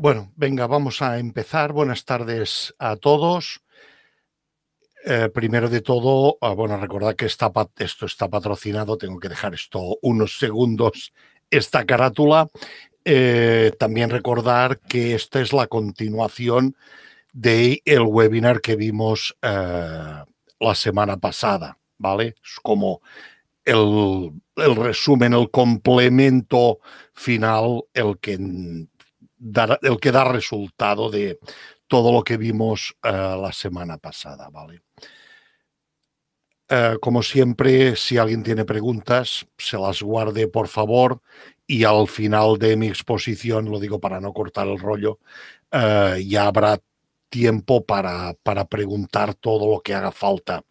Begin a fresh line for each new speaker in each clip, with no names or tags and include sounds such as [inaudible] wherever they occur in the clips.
Bueno, venga, vamos a empezar. Buenas tardes a todos. Eh, primero de todo, ah, bueno, recordad que esto está patrocinado, tengo que dejar esto unos segundos, esta carátula. Eh, también recordar que esta es la continuación del el webinar que vimos eh, la semana pasada, ¿vale? Es como el, el resumen, el complemento final, el que el que da resultado de todo lo que vimos eh, la semana pasada, ¿vale? Eh, como siempre, si alguien tiene preguntas, se las guarde por favor y al final de mi exposición, lo digo para no cortar el rollo, eh, ya habrá tiempo para, para preguntar todo lo que haga falta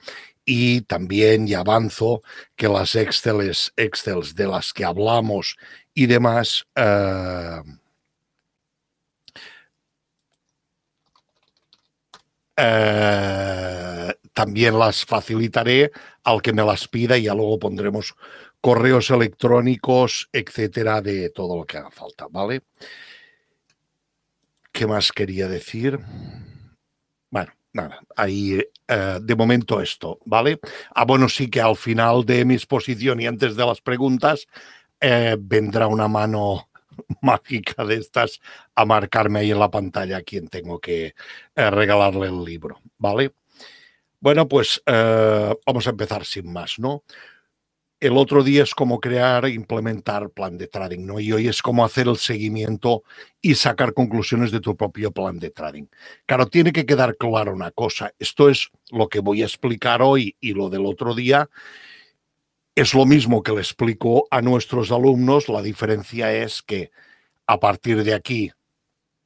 y también ya avanzo que las Excels, Excels de las que hablamos y demás, Eh, también las facilitaré al que me las pida y ya luego pondremos correos electrónicos, etcétera, de todo lo que haga falta, ¿vale? ¿Qué más quería decir? Bueno, nada, ahí eh, de momento esto, ¿vale? Ah, bueno, sí que al final de mi exposición y antes de las preguntas eh, vendrá una mano [laughs] mágica de estas a marcarme ahí en la pantalla a quien tengo que eh, regalarle el libro, ¿vale? Bueno, pues eh, vamos a empezar sin más, ¿no? El otro día es cómo crear e implementar plan de trading, ¿no? Y hoy es cómo hacer el seguimiento y sacar conclusiones de tu propio plan de trading. Claro, tiene que quedar claro una cosa. Esto es lo que voy a explicar hoy y lo del otro día es lo mismo que le explico a nuestros alumnos, la diferencia es que a partir de aquí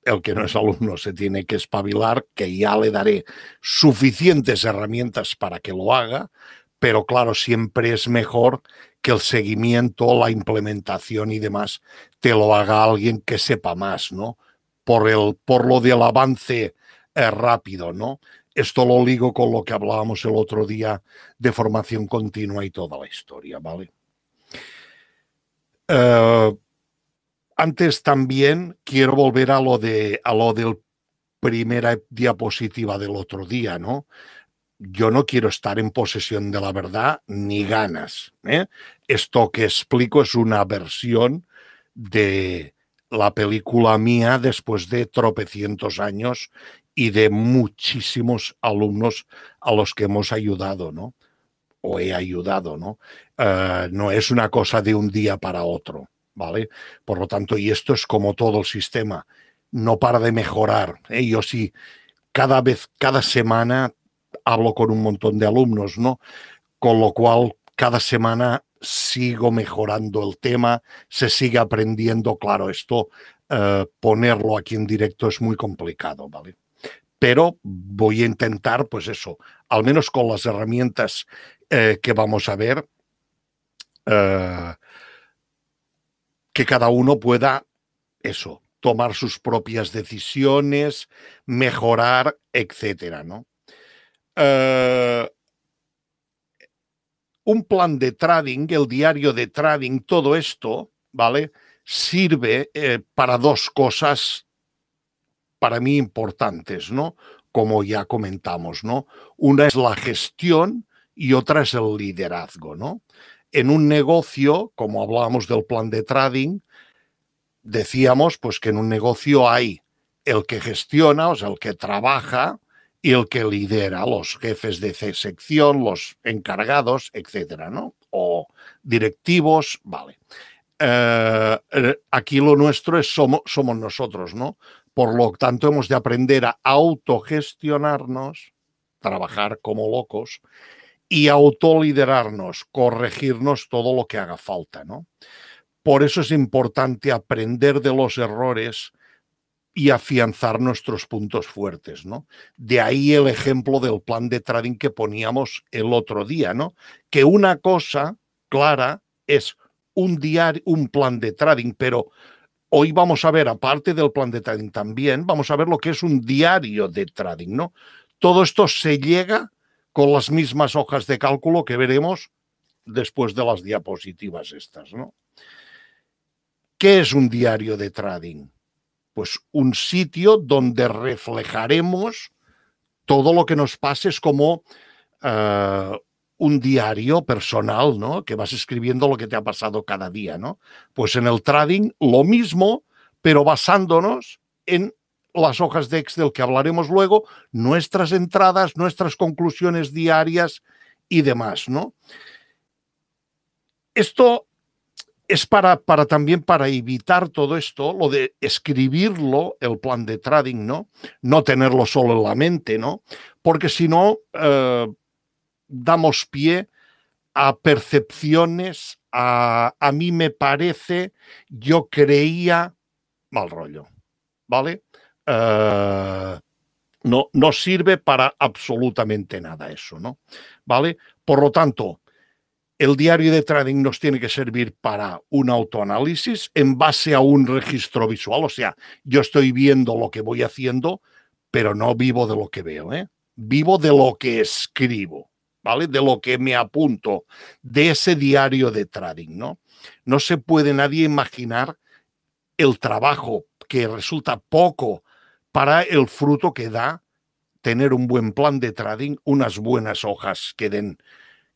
el que no es alumno se tiene que espabilar, que ya le daré suficientes herramientas para que lo haga, pero claro, siempre es mejor que el seguimiento, la implementación y demás te lo haga alguien que sepa más, ¿no? Por, el, por lo del avance eh, rápido, ¿no? Esto lo ligo con lo que hablábamos el otro día de formación continua y toda la historia, ¿vale? Eh, antes también quiero volver a lo de a lo del primera diapositiva del otro día, ¿no? Yo no quiero estar en posesión de la verdad ni ganas. ¿eh? Esto que explico es una versión de la película mía después de tropecientos años y de muchísimos alumnos a los que hemos ayudado, ¿no? O he ayudado, ¿no? Eh, no es una cosa de un día para otro, ¿vale? Por lo tanto, y esto es como todo el sistema, no para de mejorar. ¿eh? Yo sí, cada vez, cada semana hablo con un montón de alumnos, ¿no? Con lo cual, cada semana sigo mejorando el tema, se sigue aprendiendo, claro, esto eh, ponerlo aquí en directo es muy complicado, ¿vale? pero voy a intentar, pues eso, al menos con las herramientas eh, que vamos a ver, eh, que cada uno pueda eso, tomar sus propias decisiones, mejorar, etcétera, ¿no? Eh, un plan de trading, el diario de trading, todo esto, ¿vale? Sirve para dos cosas para mí importantes, ¿no? Como ya comentamos, ¿no? Una es la gestión y otra es el liderazgo, ¿no? En un negocio, como hablábamos del plan de trading, decíamos pues que en un negocio hay el que gestiona, o sea, el que trabaja y el que lidera, los jefes de sección, los encargados, etcétera, ¿no? O directivos, vale. Eh, aquí lo nuestro es somos nosotros, ¿no? Por lo tanto, hemos de aprender a autogestionarnos, trabajar como locos y autoliderarnos, corregirnos todo lo que haga falta, ¿no? Por eso es importante aprender de los errores y afianzar nuestros puntos fuertes, ¿no? De ahí el ejemplo del plan de trading que poníamos el otro día, ¿no? Que una cosa clara es un diario, un plan de trading, pero hoy vamos a ver, aparte del plan de trading también, vamos a ver lo que es un diario de trading, ¿no? Todo esto se llega con las mismas hojas de cálculo que veremos después de las diapositivas estas, ¿no? ¿Qué es un diario de trading? Pues un sitio donde reflejaremos todo lo que nos pase es como eh, un diario personal, ¿no? Que vas escribiendo lo que te ha pasado cada día, ¿no? Pues en el trading lo mismo, pero basándonos en las hojas de Excel que hablaremos luego, nuestras entradas, nuestras conclusiones diarias y demás, ¿no? Esto es para, para, también para evitar todo esto, lo de escribirlo, el plan de trading, ¿no? No tenerlo solo en la mente, ¿no? Porque si no, eh, damos pie a percepciones, a, a mí me parece, yo creía, mal rollo, ¿vale? Eh, no, no sirve para absolutamente nada eso, ¿no? ¿Vale? Por lo tanto, el diario de trading nos tiene que servir para un autoanálisis en base a un registro visual. O sea, yo estoy viendo lo que voy haciendo, pero no vivo de lo que veo, ¿eh? Vivo de lo que escribo. ¿vale? De lo que me apunto de ese diario de trading, ¿no? No se puede nadie imaginar el trabajo que resulta poco para el fruto que da tener un buen plan de trading, unas buenas hojas que den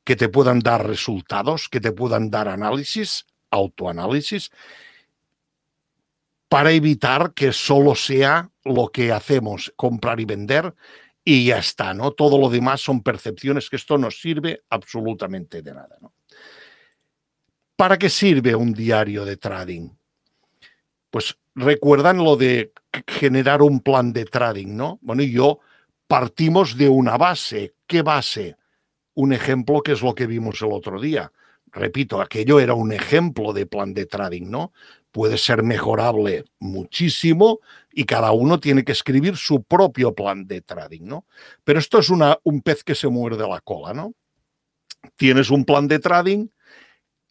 que te puedan dar resultados, que te puedan dar análisis, autoanálisis, para evitar que solo sea lo que hacemos, comprar y vender, y ya está, ¿no? Todo lo demás son percepciones que esto no sirve absolutamente de nada, ¿no? ¿Para qué sirve un diario de trading? Pues recuerdan lo de generar un plan de trading, ¿no? Bueno, y yo partimos de una base. ¿Qué base? Un ejemplo que es lo que vimos el otro día repito, aquello era un ejemplo de plan de trading, ¿no? Puede ser mejorable muchísimo y cada uno tiene que escribir su propio plan de trading, ¿no? Pero esto es una, un pez que se muerde la cola, ¿no? Tienes un plan de trading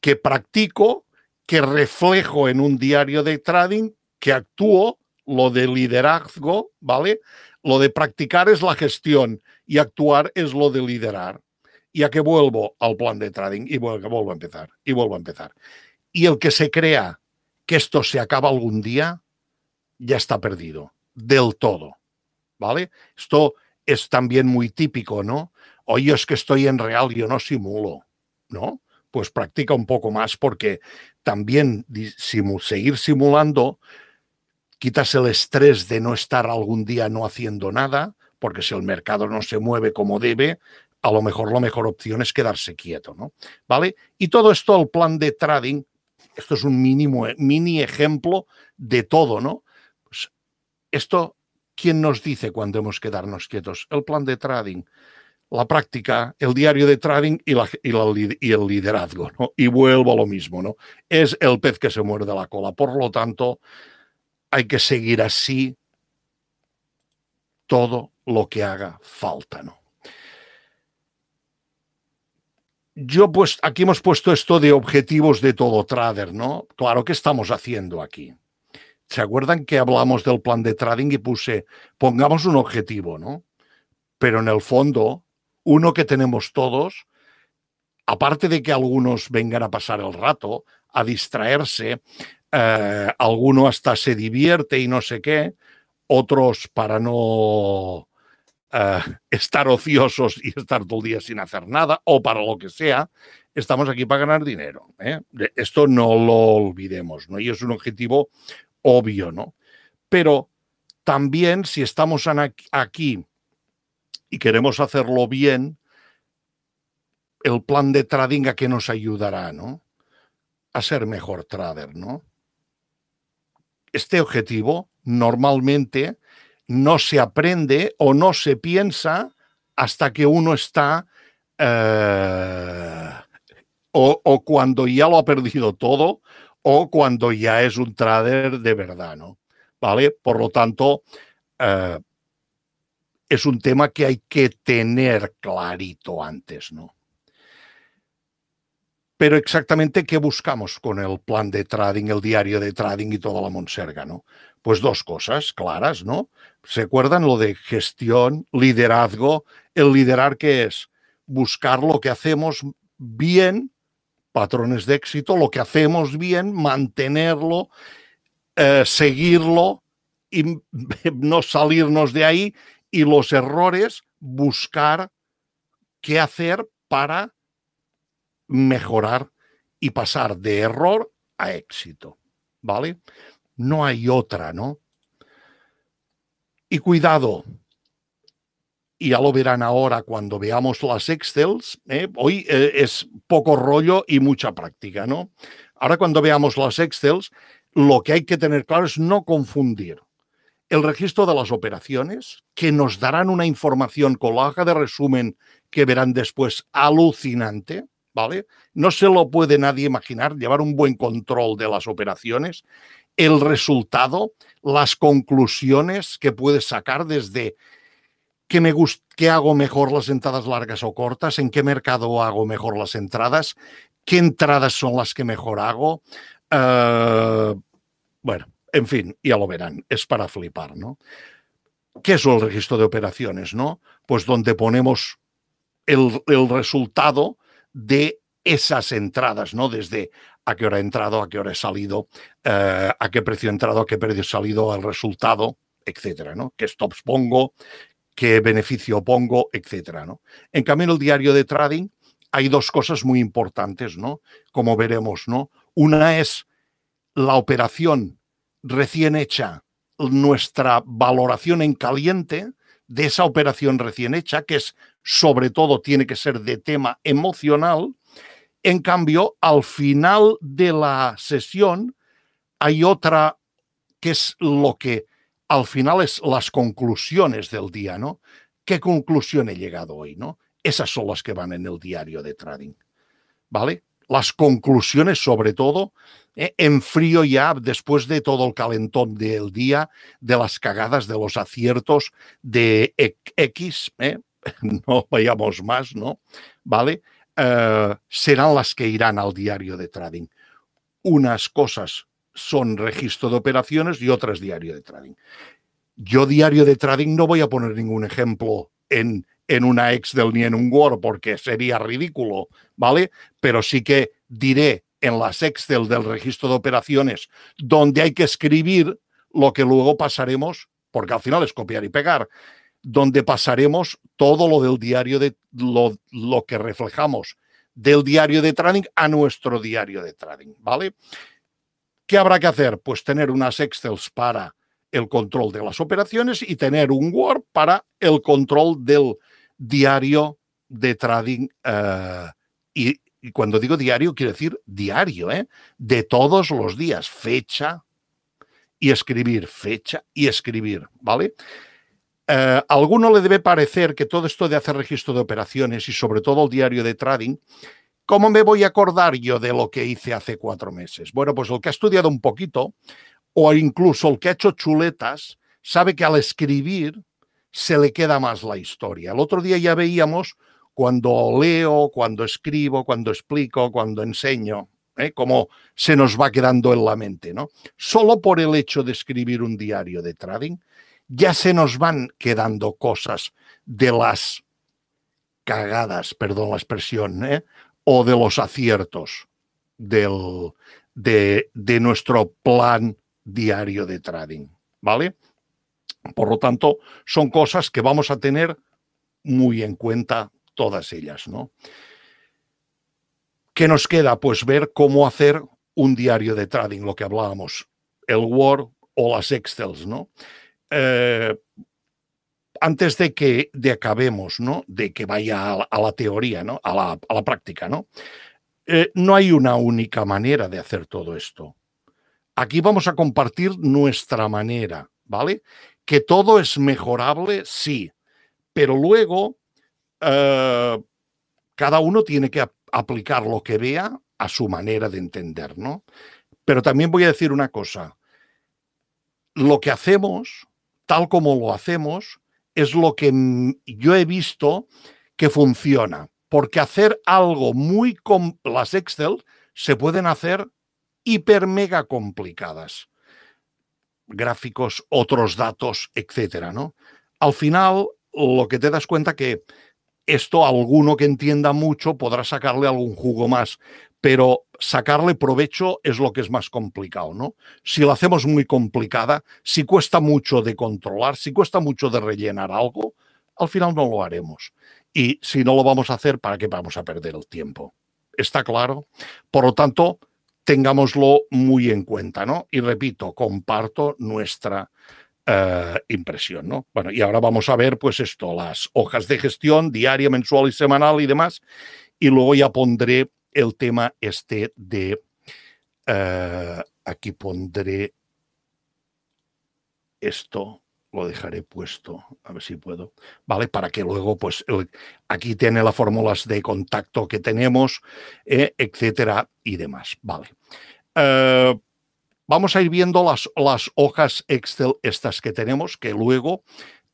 que practico, que reflejo en un diario de trading, que actúo, lo de liderazgo, ¿vale? Lo de practicar es la gestión y actuar es lo de liderar y a que vuelvo al plan de trading y vuelvo, a empezar y vuelvo a empezar. Y el que se crea que esto se acaba algún día, ya está perdido, del todo. ¿Vale? Esto es también muy típico, ¿no? Oye, es que estoy en real, yo no simulo, ¿no? Pues practica un poco más porque también seguir simulando quitas el estrés de no estar algún día no haciendo nada, porque si el mercado no se mueve como debe, a lo mejor la mejor opción es quedarse quieto, ¿no? ¿Vale? Y todo esto, el plan de trading, esto es un mínimo, eh, mini ejemplo de todo, ¿no? Pues, esto, ¿quién nos dice cuando hemos quedarnos quietos? El plan de trading, la práctica, el diario de trading y, y el liderazgo, ¿no? Y vuelvo a lo mismo, ¿no? Es el pez que se muerde la cola. Por lo tanto, hay que seguir así todo lo que haga falta, ¿no? yo pues aquí hemos puesto esto de objetivos de todo trader, ¿no? Claro, ¿qué estamos haciendo aquí? ¿Se acuerdan que hablamos del plan de trading y puse, pongamos un objetivo, ¿no? Pero en el fondo, uno que tenemos todos, aparte de que algunos vengan a pasar el rato, a distraerse, eh, alguno hasta se divierte y no sé qué, otros para no eh, estar ociosos y estar todo el día sin hacer nada o para lo que sea, estamos aquí para ganar dinero. ¿eh? Esto no lo olvidemos, ¿no? Y es un objetivo obvio, ¿no? Pero también si estamos aquí y queremos hacerlo bien, el plan de trading a que nos ayudará, ¿no? A ser mejor trader, ¿no? Este objetivo normalmente no se aprende o no se piensa hasta que uno está eh, o, cuando ya lo ha perdido todo o cuando ya es un trader de verdad, ¿no? ¿Vale? Por lo tanto, eh, es un tema que hay que tener clarito antes, ¿no? Pero exactamente qué buscamos con el plan de trading, el diario de trading y toda la monserga, ¿no? Pues dos cosas claras, ¿no? ¿Se acuerdan lo de gestión, liderazgo? El liderar que es buscar lo que hacemos bien, patrones de éxito, lo que hacemos bien, mantenerlo, eh, seguirlo y [laughs] no salirnos de ahí y los errores, buscar qué hacer para mejorar y pasar de error a éxito. ¿Vale? no hay otra, ¿no? Y cuidado, y ya lo verán ahora cuando veamos las Excels, ¿eh? hoy eh, es poco rollo y mucha práctica, ¿no? Ahora cuando veamos las Excels, lo que hay que tener claro es no confundir el registro de las operaciones, que nos darán una información con la hoja de resumen que verán después alucinante, ¿vale? No se lo puede nadie imaginar, llevar un buen control de las operaciones el resultado, las conclusiones que puedes sacar desde qué, me qué hago mejor las entradas largas o cortas, en qué mercado hago mejor las entradas, qué entradas son las que mejor hago. Eh, bueno, en fin, ya lo verán, es para flipar, ¿no? ¿Qué es el registro de operaciones, no? Pues donde ponemos el, el resultado de esas entradas, ¿no? Desde a qué hora he entrado, a qué hora he salido, eh, a qué precio he entrado, a qué precio he salido, el resultado, etcétera, ¿no? Qué stops pongo, qué beneficio pongo, etcétera, ¿no? En cambio, en el diario de trading hay dos cosas muy importantes, ¿no? Como veremos, ¿no? Una es la operación recién hecha, nuestra valoración en caliente de esa operación recién hecha, que es sobre todo tiene que ser de tema emocional, en cambio, al final de la sesión hay otra que es lo que al final es las conclusiones del día, ¿no? ¿Qué conclusión he llegado hoy, no? Esas son las que van en el diario de trading, ¿vale? Las conclusiones sobre todo, eh, en frío ya, después de todo el calentón del día, de las cagadas, de los aciertos de X, e, ¿eh? [laughs] no vayamos más, ¿no? ¿Vale? Eh, serán las que irán al diario de trading. Unas cosas son registro de operaciones y otras diario de trading. Yo diario de trading no voy a poner ningún ejemplo en, en una Excel ni en un Word porque sería ridículo, ¿vale? Pero sí que diré en las Excel del registro de operaciones donde hay que escribir lo que luego pasaremos, porque al final es copiar y pegar donde pasaremos todo lo del diario de lo, que reflejamos del diario de trading a nuestro diario de trading, ¿vale? ¿Qué habrá que hacer? Pues tener unas Excels para el control de las operaciones y tener un Word para el control del diario de trading. Eh, y, y, cuando digo diario, quiero decir diario, ¿eh? De todos los días, fecha y escribir, fecha y escribir, ¿vale? a eh, alguno le debe parecer que todo esto de hacer registro de operaciones y sobre todo el diario de trading, ¿cómo me voy a acordar yo de lo que hice hace cuatro meses? Bueno, pues el que ha estudiado un poquito o incluso el que ha hecho chuletas sabe que al escribir se le queda más la historia. El otro día ya veíamos cuando leo, cuando escribo, cuando explico, cuando enseño, ¿eh? cómo se nos va quedando en la mente. ¿no? Solo por el hecho de escribir un diario de trading ya se nos van quedando cosas de las cagadas, perdón la expresión, ¿eh? o de los aciertos del, de, de nuestro plan diario de trading. ¿Vale? Por lo tanto, son cosas que vamos a tener muy en cuenta todas ellas, ¿no? ¿Qué nos queda? Pues ver cómo hacer un diario de trading, lo que hablábamos, el Word o las Excels, ¿no? Eh, antes de que de acabemos, ¿no? De que vaya a la, teoría, A la, práctica, ¿no? Eh, no hay una única manera de hacer todo esto. Aquí vamos a compartir nuestra manera, ¿vale? Que todo es mejorable, sí, pero luego eh, cada uno tiene que aplicar lo que vea a su manera de entender, ¿no? Pero también voy a decir una cosa. Lo que hacemos tal como lo hacemos, es lo que yo he visto que funciona. Porque hacer algo muy con las Excel se pueden hacer hiper mega complicadas. Gráficos, otros datos, etcétera, ¿no? Al final, lo que te das cuenta que esto alguno que entienda mucho podrá sacarle algún jugo más, pero sacarle provecho es lo que es más complicado, ¿no? Si lo hacemos muy complicada, si cuesta mucho de controlar, si cuesta mucho de rellenar algo, al final no lo haremos. Y si no lo vamos a hacer, ¿para qué vamos a perder el tiempo? ¿Está claro? Por lo tanto, tengámoslo muy en cuenta, ¿no? Y repito, comparto nuestra eh, impresión, ¿no? Bueno, y ahora vamos a ver, pues esto, las hojas de gestión diaria, mensual y semanal y demás, y luego ya pondré el tema este de, eh, aquí pondré esto, lo dejaré puesto, a ver si puedo, ¿vale? Para que luego, pues, aquí tiene las fórmulas de contacto que tenemos, eh, etcétera, y demás, ¿vale? vamos a ir viendo las, hojas Excel estas que tenemos, que luego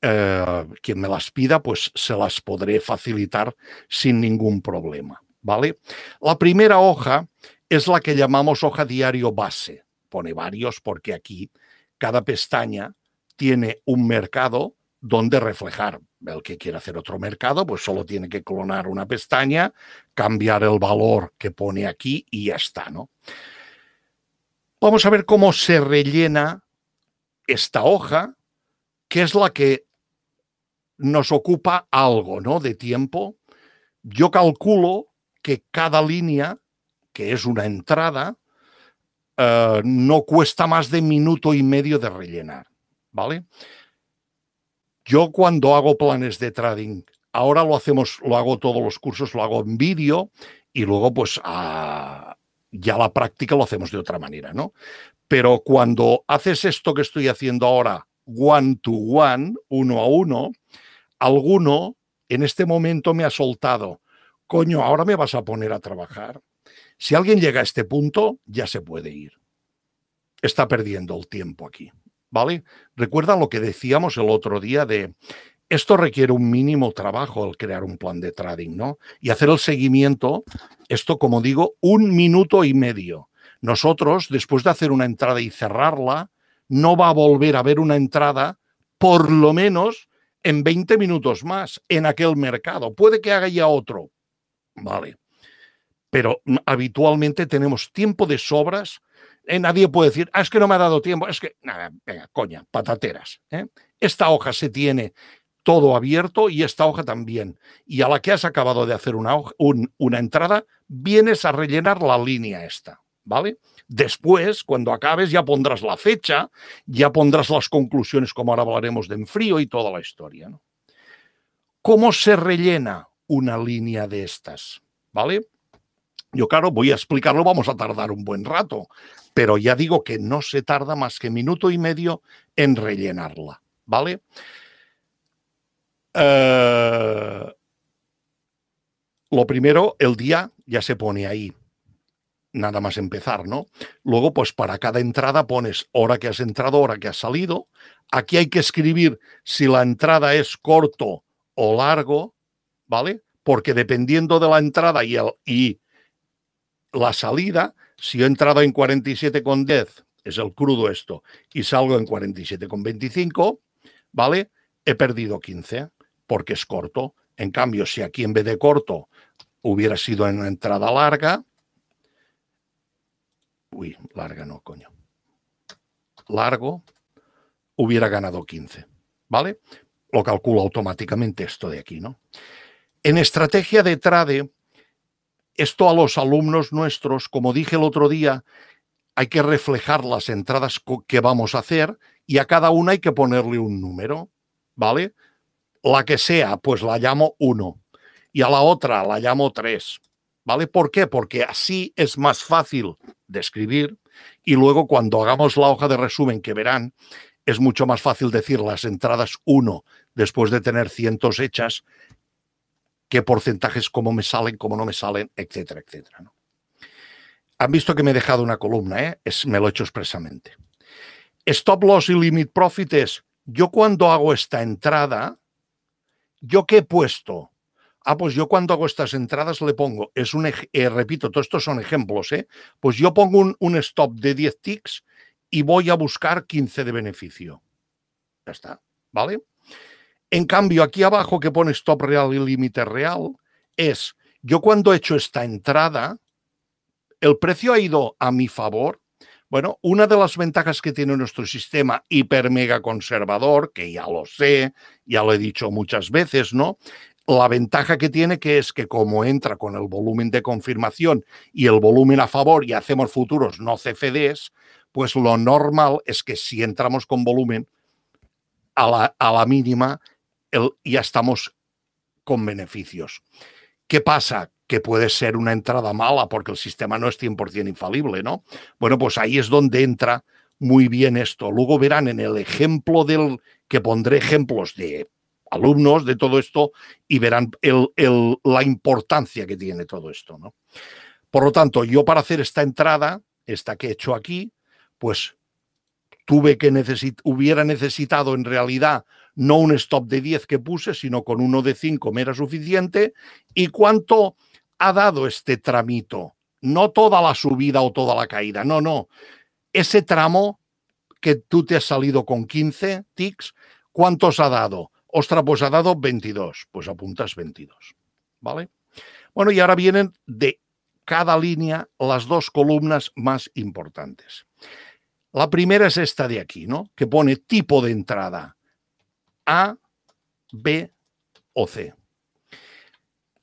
eh, quien me las pida, pues se las podré facilitar sin ningún problema. ¿Vale? La primera hoja es la que llamamos hoja diario base. Pone varios porque aquí cada pestaña tiene un mercado donde reflejar. El que quiere hacer otro mercado, pues solo tiene que clonar una pestaña, cambiar el valor que pone aquí y ya está, ¿no? Vamos a ver cómo se rellena esta hoja, que es la que nos ocupa algo ¿no? de tiempo. Yo calculo que cada línea, que es una entrada, eh, no cuesta más de minuto y medio de rellenar. ¿Vale? Yo cuando hago planes de trading, ahora lo hacemos, lo hago todos los cursos, lo hago en vídeo y luego pues a, ya la práctica lo hacemos de otra manera, ¿no? Pero cuando haces esto que estoy haciendo ahora, one to one, uno a uno, alguno en este momento me ha soltado, coño, ahora me vas a poner a trabajar. Si alguien llega a este punto, ya se puede ir. Está perdiendo el tiempo aquí, ¿vale? Recuerda lo que decíamos el otro día de esto requiere un mínimo trabajo al crear un plan de trading, ¿no? Y hacer el seguimiento, esto como digo, un minuto y medio. Nosotros, después de hacer una entrada y cerrarla, no va a volver a haber una entrada por lo menos en 20 minutos más en aquel mercado. Puede que haga ya otro. Vale. Pero mm, habitualmente tenemos tiempo de sobras. Eh, nadie puede decir, ah, es que no me ha dado tiempo. Es que, nada, venga, coña, patateras. ¿eh? Esta hoja se tiene todo abierto y esta hoja también. Y a la que has acabado de hacer una, una entrada, vienes a rellenar la línea esta, ¿vale? Después, cuando acabes, ya pondrás la fecha, ya pondrás las conclusiones, como ahora hablaremos de enfrío y toda la historia. ¿no? ¿Cómo se rellena una línea de estas? ¿Vale? Yo, claro, voy a explicarlo, vamos a tardar un buen rato, pero ya digo que no se tarda más que minuto y medio en rellenarla, ¿vale? Eh, lo primero, el día ya se pone ahí. Nada más empezar, ¿no? Luego, pues para cada entrada pones hora que has entrado, hora que has salido. Aquí hay que escribir si la entrada es corto o largo, ¿vale? Porque dependiendo de la entrada y, la salida, si he entrado en 47,10, es el crudo esto, y salgo en 47,25, ¿vale? He perdido 15 porque es corto. En cambio, si aquí en vez de corto hubiera sido en una entrada larga, uy, larga no, coño, largo, hubiera ganado 15, ¿vale? Lo calculo automáticamente esto de aquí, ¿no? En estrategia de trade, esto a los alumnos nuestros, como dije el otro día, hay que reflejar las entradas que vamos a hacer y a cada una hay que ponerle un número, ¿vale? la que sea, pues la llamo 1 y a la otra la llamo 3. ¿Vale? ¿Por qué? Porque así es más fácil describir y luego cuando hagamos la hoja de resumen que verán, es mucho más fácil decir las entradas 1 después de tener cientos hechas, qué porcentajes, cómo me salen, cómo no me salen, etcétera, etcétera. Han visto que me he dejado una columna, ¿eh? es, me lo he hecho expresamente. Stop loss y limit profit es, yo cuando hago esta entrada, ¿yo qué he puesto? Ah, pues yo cuando hago estas entradas le pongo, es un, eh, repito, todos estos son ejemplos, ¿eh? Pues yo pongo un, un stop de 10 ticks y voy a buscar 15 de beneficio. Ya está, ¿vale? En cambio, aquí abajo que pone stop real y límite real, es yo cuando he hecho esta entrada, el precio ha ido a mi favor bueno, una de las ventajas que tiene nuestro sistema hiper mega conservador, que ya lo sé, ya lo he dicho muchas veces, ¿no? La ventaja que tiene que es que como entra con el volumen de confirmación y el volumen a favor y hacemos futuros no CFDs, pues lo normal es que si entramos con volumen a la, mínima, ya estamos con beneficios. ¿Qué pasa? que puede ser una entrada mala porque el sistema no es 100% infalible, ¿no? Bueno, pues ahí es donde entra muy bien esto. Luego verán en el ejemplo del que pondré ejemplos de alumnos de todo esto y verán la importancia que tiene todo esto, ¿no? Por lo tanto, yo para hacer esta entrada, esta que he hecho aquí, pues tuve que necesit hubiera necesitado en realidad no un stop de 10 que puse, sino con uno de 5 me era suficiente. Y cuánto ha dado este tramito, no toda la subida o toda la caída, no, no. Ese tramo que tú te has salido con 15 ticks, ¿cuántos ha dado? Ostras, pues ha dado 22, pues apuntas 22, ¿vale? Bueno, y ahora vienen de cada línea las dos columnas más importantes. La primera es esta de aquí, ¿no? Que pone tipo de entrada A, B o C.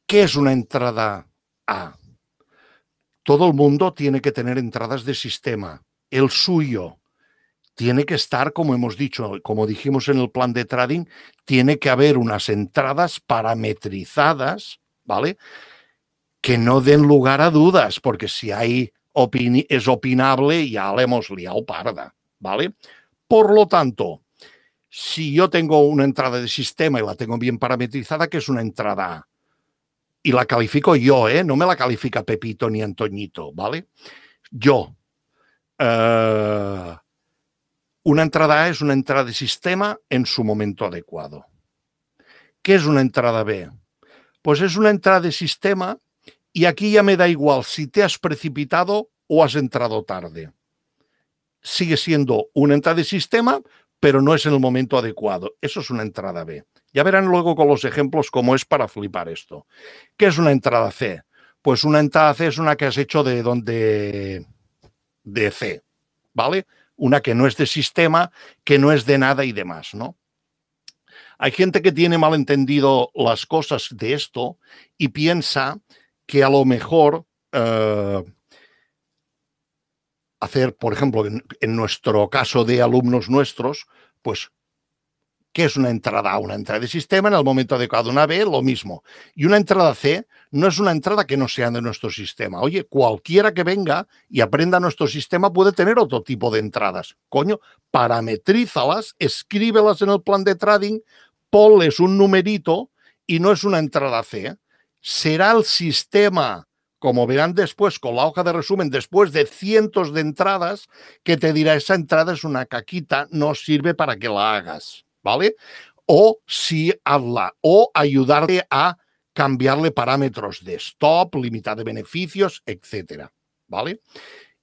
¿Qué es una entrada todo el mundo tiene que tener entradas de sistema. El suyo tiene que estar, como hemos dicho, como dijimos en el plan de trading, tiene que haber unas entradas parametrizadas, ¿vale? Que no den lugar a dudas, porque si hay es opinable, ya le hemos liado parda, ¿vale? Por lo tanto, si yo tengo una entrada de sistema y la tengo bien parametrizada, que es una entrada A, y la califico yo, ¿eh? No me la califica Pepito ni Antoñito, ¿vale? Yo. Eh, una entrada A es una entrada de sistema en su momento adecuado. ¿Qué es una entrada B? Pues es una entrada de sistema y aquí ya me da igual si te has precipitado o has entrado tarde. Sigue siendo una entrada de sistema, pero no es en el momento adecuado. Eso es una entrada B. Ya verán luego con los ejemplos cómo es para flipar esto. ¿Qué es una entrada C? Pues una entrada C es una que has hecho de donde de C, ¿vale? Una que no es de sistema, que no es de nada y demás, ¿no? Hay gente que tiene malentendido las cosas de esto y piensa que a lo mejor eh, hacer, por ejemplo, en nuestro caso de alumnos nuestros, pues que es una entrada A, una entrada de sistema, en el momento adecuado una B, lo mismo. Y una entrada C no es una entrada que no sea de nuestro sistema. Oye, cualquiera que venga y aprenda nuestro sistema puede tener otro tipo de entradas. Coño, parametrízalas, escríbelas en el plan de trading, ponles un numerito y no es una entrada C. ¿eh? Será el sistema, como verán después con la hoja de resumen, después de cientos de entradas, que te dirá esa entrada es una caquita, no sirve para que la hagas. ¿vale? O si habla o ayudarle a cambiarle parámetros de stop, limitar de beneficios, etcétera, ¿vale?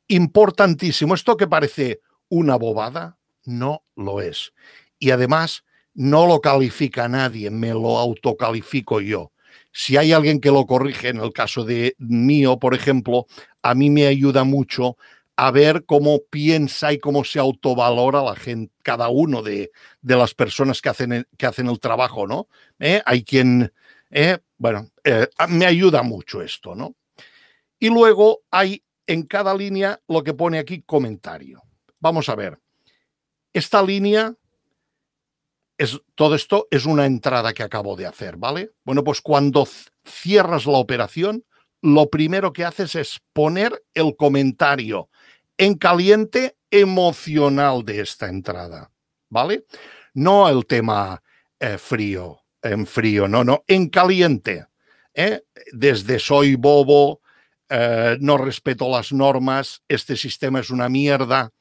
Importantísimo. Esto que parece una bobada, no lo es. Y además, no lo califica nadie, me lo autocalifico yo. Si hay alguien que lo corrige, en el caso de mío, por ejemplo, a mí me ayuda mucho a ver cómo piensa y cómo se autovalora la gente, cada uno de, las personas que hacen, el, que hacen el trabajo, ¿no? ¿Eh? Hay quien, ¿eh? bueno, eh, me ayuda mucho esto, ¿no? Y luego hay en cada línea lo que pone aquí comentario. Vamos a ver. Esta línea es, todo esto es una entrada que acabo de hacer, ¿vale? Bueno, pues cuando cierras la operación, lo primero que haces es poner el comentario en caliente emocional de esta entrada, ¿vale? No el tema eh, frío, en frío, no, no, en caliente. ¿eh? Desde soy bobo, eh, no respeto las normas, este sistema es una mierda,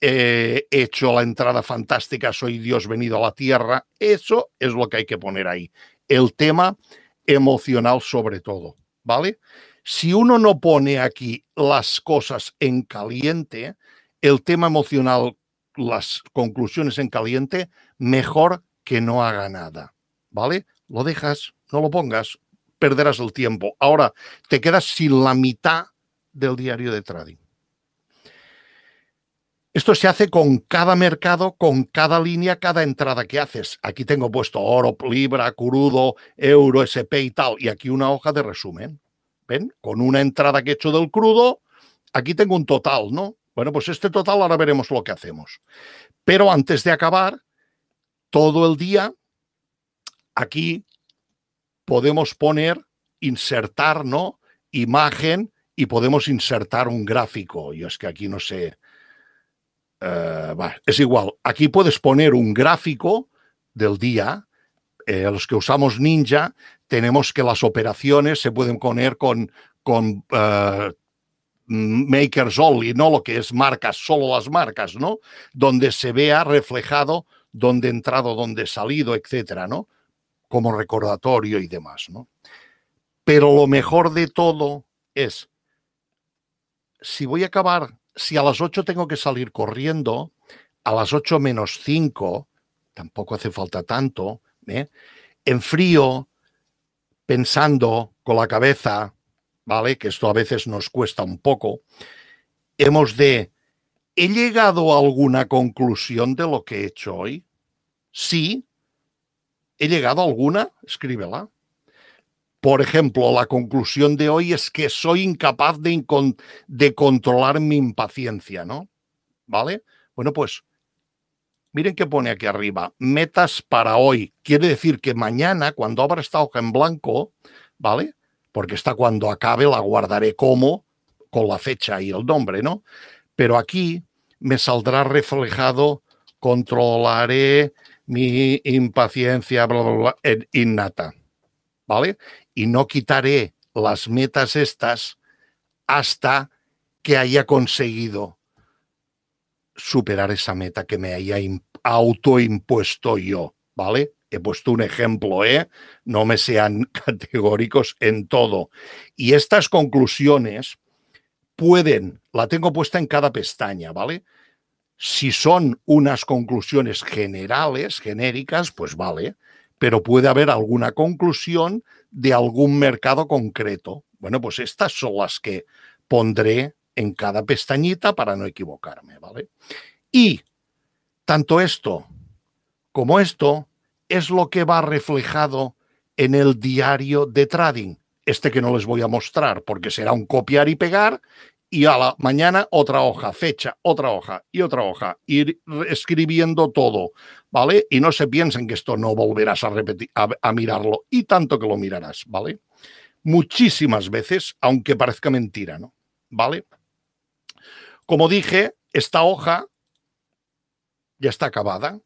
he hecho la entrada fantástica, soy Dios venido a la tierra. Eso es lo que hay que poner ahí. El tema emocional sobre todo, ¿vale? si uno no pone aquí las cosas en caliente, el tema emocional, las conclusiones en caliente, mejor que no haga nada. ¿Vale? Lo dejas, no lo pongas, perderás el tiempo. Ahora te quedas sin la mitad del diario de trading. Esto se hace con cada mercado, con cada línea, cada entrada que haces. Aquí tengo puesto oro, libra, crudo, euro, SP y tal. Y aquí una hoja de resumen. ¿Ven? Con una entrada que he hecho del crudo, aquí tengo un total, ¿no? Bueno, pues este total ahora veremos lo que hacemos. Pero antes de acabar, todo el día, aquí podemos poner, insertar, ¿no? Imagen y podemos insertar un gráfico. Yo es que aquí no sé. Eh, es igual, aquí puedes poner un gráfico del día eh, los que usamos Ninja, tenemos que las operaciones se pueden poner con, con eh, makers only, no lo que es marcas, solo las marcas, ¿no? Donde se vea reflejado ...donde he entrado, donde he salido, etcétera, ¿no? Como recordatorio y demás, ¿no? Pero lo mejor de todo es, si voy a acabar, si a las 8 tengo que salir corriendo, a las 8 menos 5, tampoco hace falta tanto, ¿eh? en frío, pensando con la cabeza, ¿vale? Que esto a veces nos cuesta un poco, hemos de, ¿he llegado a alguna conclusión de lo que he hecho hoy? Sí, ¿he llegado a alguna? Escríbela. Por ejemplo, la conclusión de hoy es que soy incapaz de, de controlar mi impaciencia, ¿no? ¿Vale? Bueno, pues Miren qué pone aquí arriba, metas para hoy. Quiere decir que mañana, cuando abra esta hoja en blanco, ¿vale? Porque está cuando acabe la guardaré como, con la fecha y el nombre, ¿no? Pero aquí me saldrá reflejado, controlaré mi impaciencia, bla, bla, bla, innata, ¿vale? Y no quitaré las metas estas hasta que haya conseguido superar esa meta que me haya autoimpuesto yo, ¿vale? He puesto un ejemplo, ¿eh? No me sean [laughs] categóricos en todo. Y estas conclusiones pueden, la tengo puesta en cada pestaña, ¿vale? Si son unas conclusiones generales, genéricas, pues vale, pero puede haber alguna conclusión de algún mercado concreto. Bueno, pues estas son las que pondré en cada pestañita para no equivocarme, ¿vale? Y tanto esto como esto es lo que va reflejado en el diario de trading, este que no les voy a mostrar porque será un copiar y pegar y a la mañana otra hoja, fecha, otra hoja y otra hoja, ir escribiendo todo, ¿vale? Y no se piensen que esto no volverás a, repetir, a mirarlo y tanto que lo mirarás, ¿vale? Muchísimas veces, aunque parezca mentira, ¿no? ¿Vale? Como dije, esta hoja ya está acabada.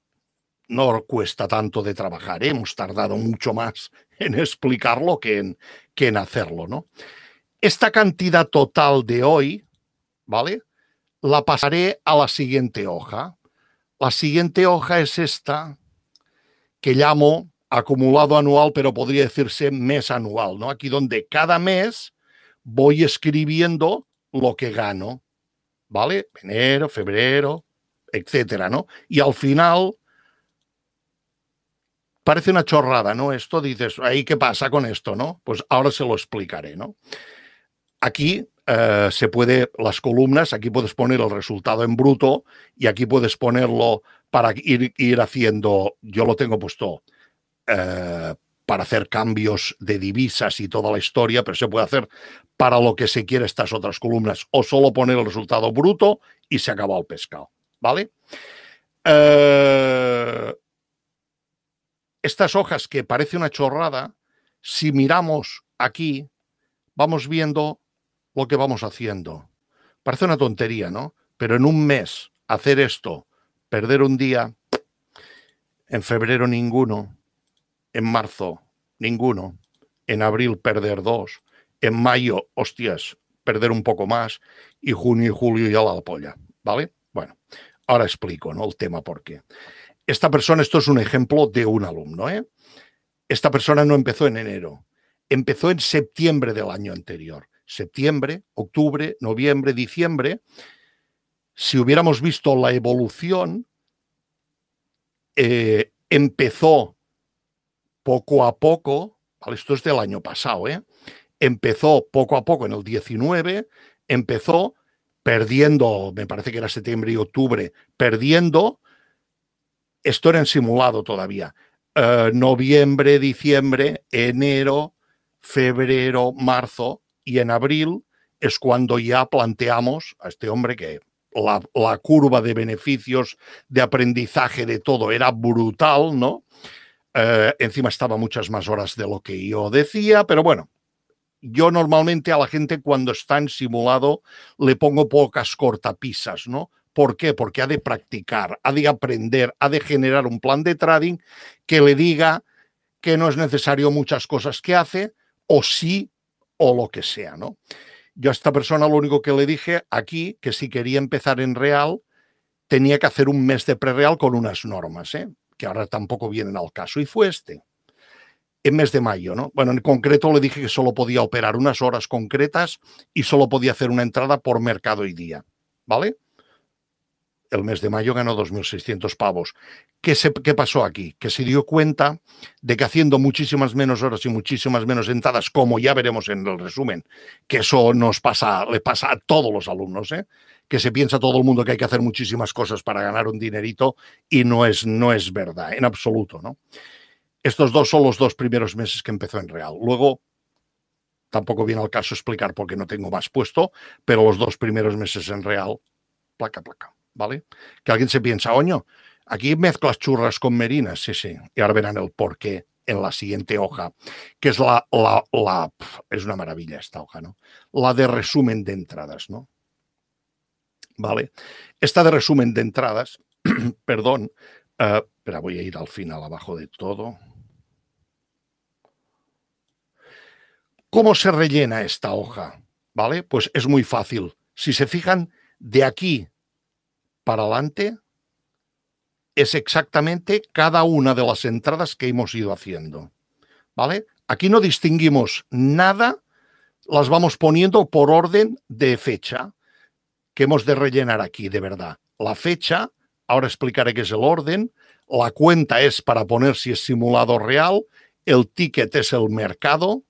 No cuesta tanto de trabajar, ¿eh? hemos tardado mucho más en explicarlo que en, que en hacerlo, ¿no? Esta cantidad total de hoy, ¿vale? La pasaré a la siguiente hoja. La siguiente hoja es esta, que llamo acumulado anual, pero podría decirse mes anual, ¿no? Aquí donde cada mes voy escribiendo lo que gano. ¿vale? Enero, febrero, etcétera, ¿no? Y al final parece una chorrada, ¿no? Esto dices, ahí qué pasa con esto, ¿no? Pues ahora se lo explicaré, ¿no? Aquí eh, se puede, las columnas, aquí puedes poner el resultado en bruto y aquí puedes ponerlo para ir, haciendo, yo lo tengo puesto eh, para hacer cambios de divisas y toda la historia, pero se puede hacer para lo que se quiera estas otras columnas o solo poner el resultado bruto y se acaba el pescado. ¿Vale? Eh, estas hojas que parece una chorrada, si miramos aquí, vamos viendo lo que vamos haciendo. Parece una tontería, ¿no? Pero en un mes hacer esto, perder un día, en febrero ninguno, en marzo, ninguno. En abril, perder dos. En mayo, hostias, perder un poco más. Y junio y julio ya la polla. ¿Vale? Bueno, ahora explico ¿no? el tema por qué. Esta persona, esto es un ejemplo de un alumno. ¿eh? Esta persona no empezó en enero, empezó en septiembre del año anterior. Septiembre, octubre, noviembre, diciembre. Si hubiéramos visto la evolución, eh, empezó poco a poco, esto es del año pasado, ¿eh? empezó poco a poco en el 19, empezó perdiendo, me parece que era septiembre y octubre, perdiendo, esto era en simulado todavía, eh, noviembre, diciembre, enero, febrero, marzo y en abril es cuando ya planteamos a este hombre que la curva de beneficios, de aprendizaje, de todo era brutal, ¿no? Eh, encima estaba muchas más horas de lo que yo decía, pero bueno, yo normalmente a la gente cuando está en simulado le pongo pocas cortapisas, ¿no? ¿Por qué? Porque ha de practicar, ha de aprender, ha de generar un plan de trading que le diga que no es necesario muchas cosas que hace, o sí, o lo que sea, ¿no? Yo a esta persona lo único que le dije aquí, que si quería empezar en real, tenía que hacer un mes de pre-real con unas normas, ¿eh? que ahora tampoco vienen al caso, y fue este, en mes de mayo, ¿no? Bueno, en concreto le dije que solo podía operar unas horas concretas y solo podía hacer una entrada por mercado y día, ¿vale? El mes de mayo ganó 2.600 pavos. ¿Qué, se, ¿Qué pasó aquí? Que se dio cuenta de que haciendo muchísimas menos horas y muchísimas menos entradas, como ya veremos en el resumen, que eso nos pasa, le pasa a todos los alumnos, ¿eh? que se piensa todo el mundo que hay que hacer muchísimas cosas para ganar un dinerito y no es, no es verdad, en absoluto, ¿no? Estos dos son los dos primeros meses que empezó en Real. Luego, tampoco viene al caso explicar porque no tengo más puesto, pero los dos primeros meses en Real, placa, placa, ¿vale? Que alguien se piensa, oño, aquí las churras con merinas, sí, sí, y ahora verán el qué en la siguiente hoja, que es la, la, la es una maravilla esta hoja, ¿no? La de resumen de entradas, ¿no? ¿vale? Está de resumen de entradas, [clears throat] perdón, eh, pero voy a ir al final abajo de todo. ¿Cómo se rellena esta hoja? ¿Vale? Pues es muy fácil. Si se fijan, de aquí para adelante es exactamente cada una de las entradas que hemos ido haciendo. ¿Vale? Aquí no distinguimos nada, las vamos poniendo por orden de fecha que hemos de rellenar aquí, de verdad. La fecha, ahora explicaré qué es el orden, la cuenta es para poner si es simulado real, el ticket es el mercado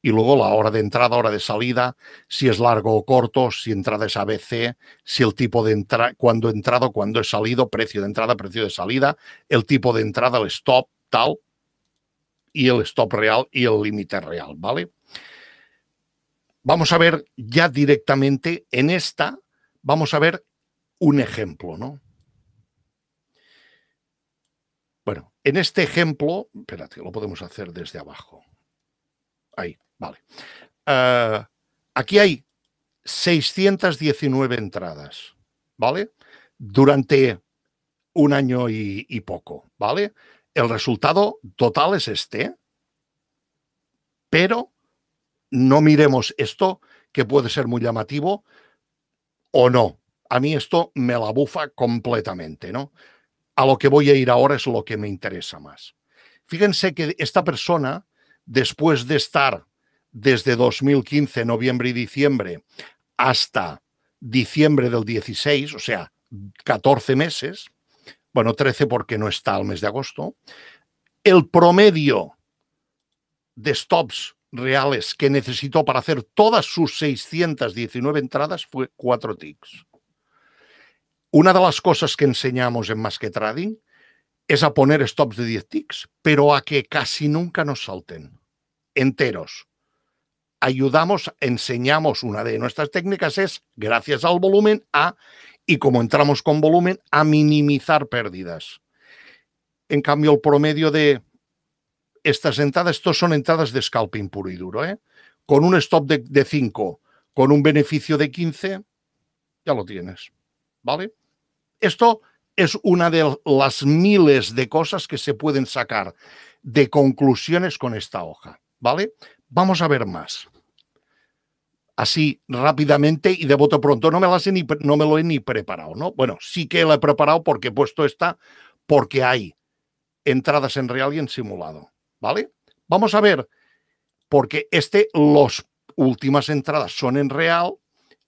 y luego la hora de entrada, hora de salida, si es largo o corto, si entrada es ABC, si el tipo de entrada, cuando he entrado, cuando he salido, precio de entrada, precio de salida, el tipo de entrada, el stop, tal, y el stop real y el límite real, ¿vale? Vamos a ver ya directamente en esta Vamos a ver un ejemplo, ¿no? Bueno, en este ejemplo, espérate, lo podemos hacer desde abajo. Ahí, vale. Ah, aquí hay 619 entradas, ¿vale? Durante un año y, poco, ¿vale? El resultado total es este, pero no miremos esto, que puede ser muy llamativo, o no. A mí esto me la bufa completamente, ¿no? A lo que voy a ir ahora es lo que me interesa más. Fíjense que esta persona, después de estar desde 2015, noviembre y diciembre, hasta diciembre del 16, o sea, 14 meses, bueno, 13 porque no está el mes de agosto, el promedio de stops reales que necesitó para hacer todas sus 619 entradas fue 4 ticks. Una de las cosas que enseñamos en Más que Trading es a poner stops de 10 ticks, pero a que casi nunca nos salten enteros. Ayudamos, enseñamos, una de nuestras técnicas es, gracias al volumen, a, y como entramos con volumen, a minimizar pérdidas. En cambio, el promedio de estas entradas, estos son entradas de scalping puro y duro, ¿eh? Con un stop de 5, con un beneficio de 15, ya lo tienes. ¿Vale? Esto es una de las miles de cosas que se pueden sacar de conclusiones con esta hoja. ¿Vale? Vamos a ver más. Así rápidamente y de voto pronto. No me, no me lo he ni preparado, ¿no? Bueno, sí que lo he preparado porque he puesto esta, porque hay entradas en real y en simulado. ¿vale? Vamos a ver, porque este, las últimas entradas son en real,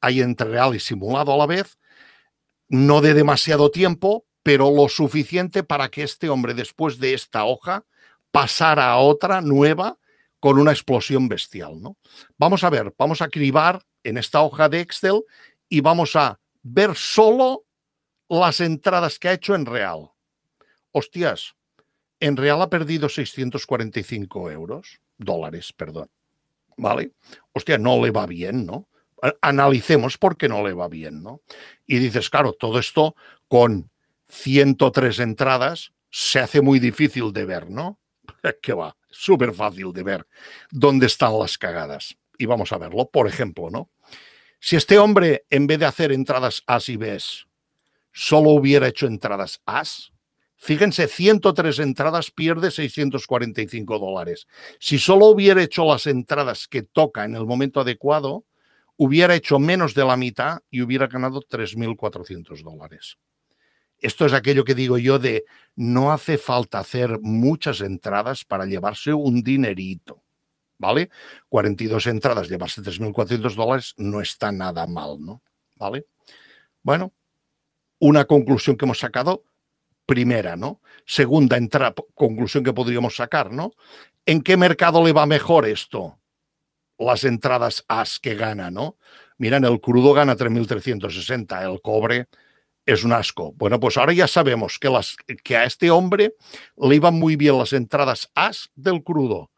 hay entre real y simulado a la vez, no de demasiado tiempo, pero lo suficiente para que este hombre, después de esta hoja, pasara a otra nueva con una explosión bestial, ¿no? Vamos a ver, vamos a cribar en esta hoja de Excel y vamos a ver solo las entradas que ha hecho en real. Hostias, en real ha perdido 645 euros, dólares, perdón. ¿Vale? Hostia, no le va bien, ¿no? Analicemos por qué no le va bien, ¿no? Y dices, claro, todo esto con 103 entradas se hace muy difícil de ver, ¿no? [laughs] que va, súper fácil de ver dónde están las cagadas. Y vamos a verlo, por ejemplo, ¿no? Si este hombre, en vez de hacer entradas as y B, solo hubiera hecho entradas as, Fíjense, 103 entradas pierde 645 dólares. Si solo hubiera hecho las entradas que toca en el momento adecuado, hubiera hecho menos de la mitad y hubiera ganado 3.400 dólares. Esto es aquello que digo yo de no hace falta hacer muchas entradas para llevarse un dinerito. ¿Vale? 42 entradas, llevarse 3.400 dólares no está nada mal, ¿no? ¿Vale? Bueno, una conclusión que hemos sacado, Primera, ¿no? Segunda conclusión que podríamos sacar, ¿no? ¿En qué mercado le va mejor esto? Las entradas AS que gana, ¿no? Miran, el crudo gana 3.360, el cobre es un asco. Bueno, pues ahora ya sabemos que, las, que a este hombre le iban muy bien las entradas AS del crudo.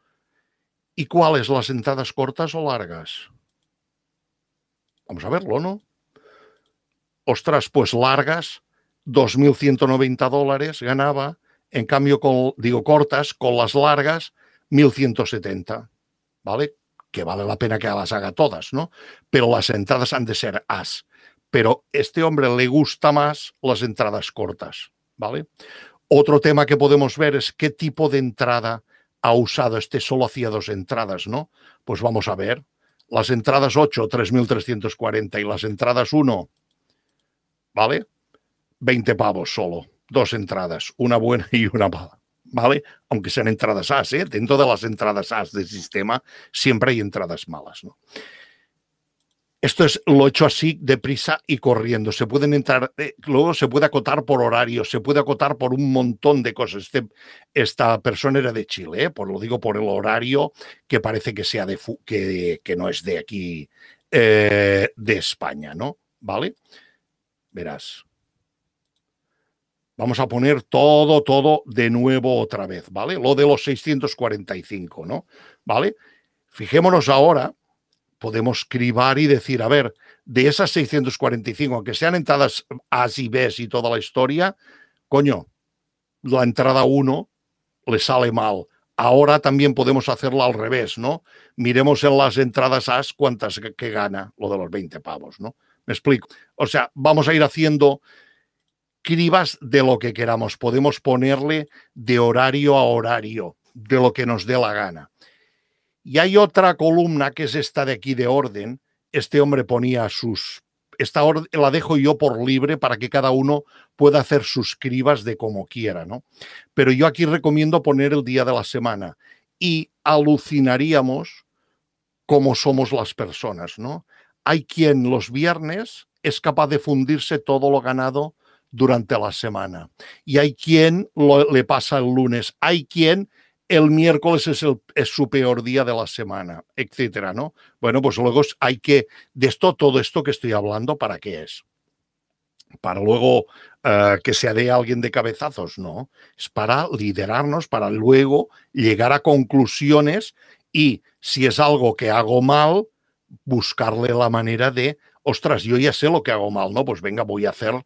¿Y cuáles? ¿Las entradas cortas o largas? Vamos a verlo, ¿no? Ostras, pues largas 2.190 dólares ganaba, en cambio, con, digo, cortas, con las largas, 1.170, ¿vale? Que vale la pena que las haga todas, ¿no? Pero las entradas han de ser as. Pero este hombre le gusta más las entradas cortas, ¿vale? Otro tema que podemos ver es qué tipo de entrada ha usado. Este solo hacía dos entradas, ¿no? Pues vamos a ver. Las entradas 8, 3.340 y las entradas 1, ¿vale? 20 pavos solo, dos entradas, una buena y una mala. ¿Vale? Aunque sean entradas AS, ¿eh? dentro de las entradas AS del sistema siempre hay entradas malas. ¿no? Esto es lo hecho así, deprisa y corriendo. Se pueden entrar, eh, luego se puede acotar por horario, se puede acotar por un montón de cosas. Este, esta persona era de Chile, ¿eh? por lo digo por el horario que parece que sea de que, no es de aquí eh, de España, ¿no? ¿Vale? Verás. Vamos a poner todo, todo de nuevo otra vez, ¿vale? Lo de los 645, ¿no? ¿Vale? Fijémonos ahora, podemos cribar y decir, a ver, de esas 645, aunque sean entradas A y B y toda la historia, coño, la entrada 1 le sale mal. Ahora también podemos hacerla al revés, ¿no? Miremos en las entradas A cuántas que gana lo de los 20 pavos, ¿no? Me explico. O sea, vamos a ir haciendo cribas de lo que queramos. Podemos ponerle de horario a horario, de lo que nos dé la gana. Y hay otra columna que es esta de aquí de orden. Este hombre ponía sus... Esta orden la dejo yo por libre para que cada uno pueda hacer sus cribas de como quiera, ¿no? Pero yo aquí recomiendo poner el día de la semana y alucinaríamos como somos las personas, ¿no? Hay quien los viernes es capaz de fundirse todo lo ganado durante la semana. Y hay quien le pasa el lunes, hay quien el miércoles es, su peor día de la semana, etcétera, ¿no? Bueno, pues luego hay que, de esto, todo esto que estoy hablando, ¿para qué es? Para luego eh, que se dé alguien de cabezazos, no. Es para liderarnos, para luego llegar a conclusiones y si es algo que hago mal, buscarle la manera de, ostras, yo ya sé lo que hago mal, ¿no? Pues venga, voy a hacer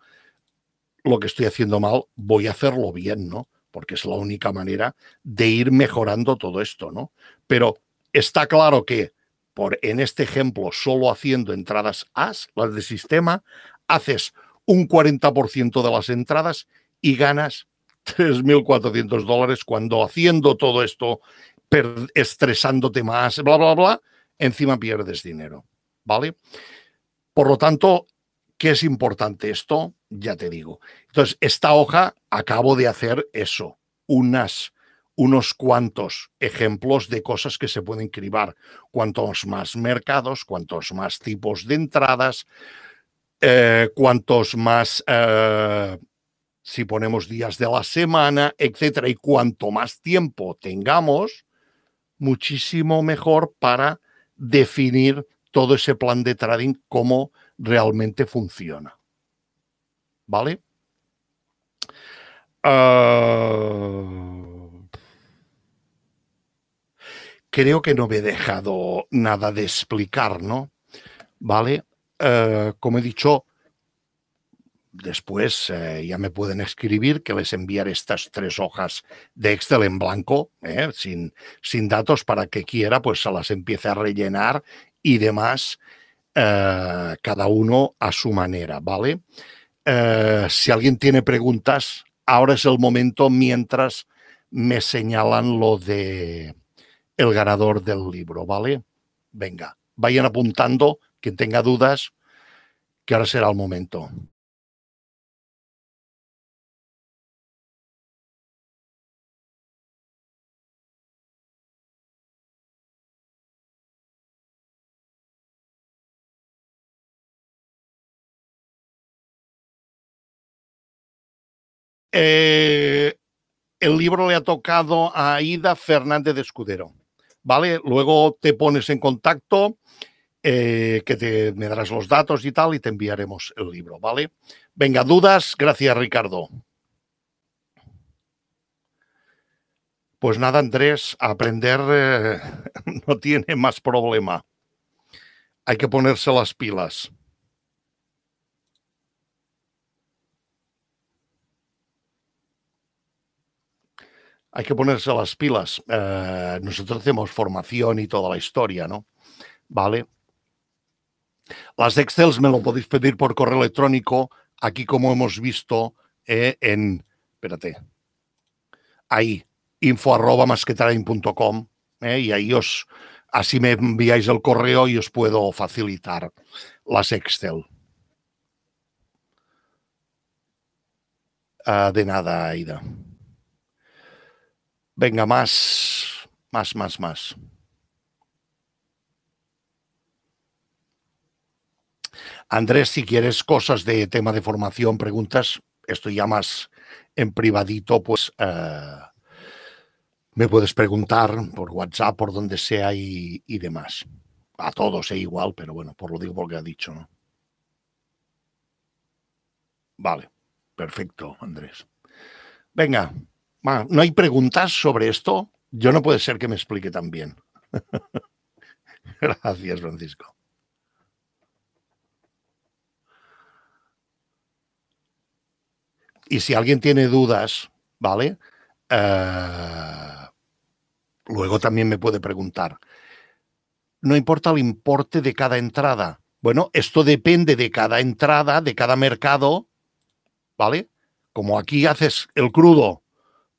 lo que estoy haciendo mal, voy a hacerlo bien, ¿no? Porque es la única manera de ir mejorando todo esto, ¿no? Pero está claro que por en este ejemplo solo haciendo entradas AS, las de sistema, haces un 40% de las entradas y ganas 3.400 dólares cuando haciendo todo esto, estresándote más, bla, bla, bla, encima pierdes dinero. ¿Vale? Por lo tanto, ¿Qué es importante esto? Ya te digo. Entonces, esta hoja acabo de hacer eso, unas, unos cuantos ejemplos de cosas que se pueden cribar. Cuantos más mercados, cuantos más tipos de entradas, eh, cuantos más... Eh, si ponemos días de la semana, etcétera, y cuanto más tiempo tengamos, muchísimo mejor para definir todo ese plan de trading como realmente funciona. ¿Vale? Ah, creo que no me he dejado nada de explicar, ¿no? ¿Vale? Eh, como he dicho, después eh, ya me pueden escribir que les enviaré estas tres hojas de Excel en blanco, eh, sin, sin datos, para que quiera, pues se las empiece a rellenar y demás. Eh, cada uno a su manera, ¿vale? Eh, si alguien tiene preguntas, ahora es el momento mientras me señalan lo de el ganador del libro, ¿vale? Venga, vayan apuntando, quien tenga dudas, que ahora será el momento. Eh, el libro le ha tocado a Ida Fernández de Escudero. ¿Vale? Luego te pones en contacto, eh, que te, me darás los datos y tal, y te enviaremos el libro, ¿vale? Venga, dudas. Gracias, Ricardo. Pues nada, Andrés, aprender eh, [laughs] no tiene más problema. Hay que ponerse las pilas. hay que ponerse las pilas. Eh, nosotros hacemos formación y toda la historia, ¿no? Vale. Las Excels me lo podéis pedir por correo electrónico, aquí como hemos visto eh, en, espérate, ahí, info arroba eh, y ahí os, así me enviáis el correo y os puedo facilitar las Excel. Ah, de nada, Aida. Venga, más, más, más, más. Andrés, si quieres cosas de tema de formación, preguntas, estoy ya más en privadito, pues eh, me puedes preguntar por WhatsApp, por donde sea y, demás. A todos es eh, igual, pero bueno, por lo digo porque ha dicho, Vale, perfecto, Andrés. Venga, no hay preguntas sobre esto. Yo no puede ser que me explique tan bien. [laughs] Gracias, Francisco. Y si alguien tiene dudas, ¿vale? Eh, luego también me puede preguntar. No importa el importe de cada entrada. Bueno, esto depende de cada entrada, de cada mercado, ¿vale? Como aquí haces el crudo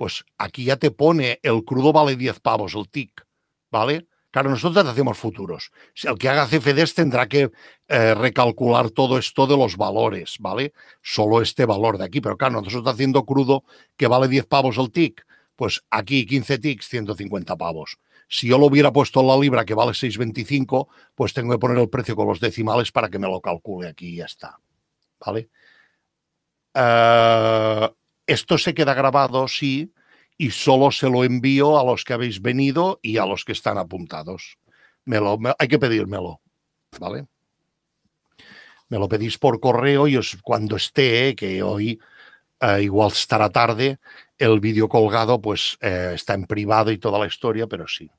pues aquí ya te pone el crudo vale 10 pavos el TIC, ¿vale? Claro, nosotros hacemos futuros. El que haga CFDs tendrá que eh, recalcular todo esto de los valores, ¿vale? Solo este valor de aquí. Pero claro, nosotros haciendo crudo que vale 10 pavos el TIC, pues aquí 15 TICs, 150 pavos. Si yo lo hubiera puesto en la libra que vale 6,25, pues tengo que poner el precio con los decimales para que me lo calcule aquí y ya está, ¿vale? Eh esto se queda grabado, sí, y solo se lo envío a los que habéis venido y a los que están apuntados. Me lo, hay que pedírmelo, ¿vale? Me lo pedís por correo y os, cuando esté, eh, que hoy eh, igual estará tarde, el vídeo colgado pues eh, está en privado y toda la historia, pero sí.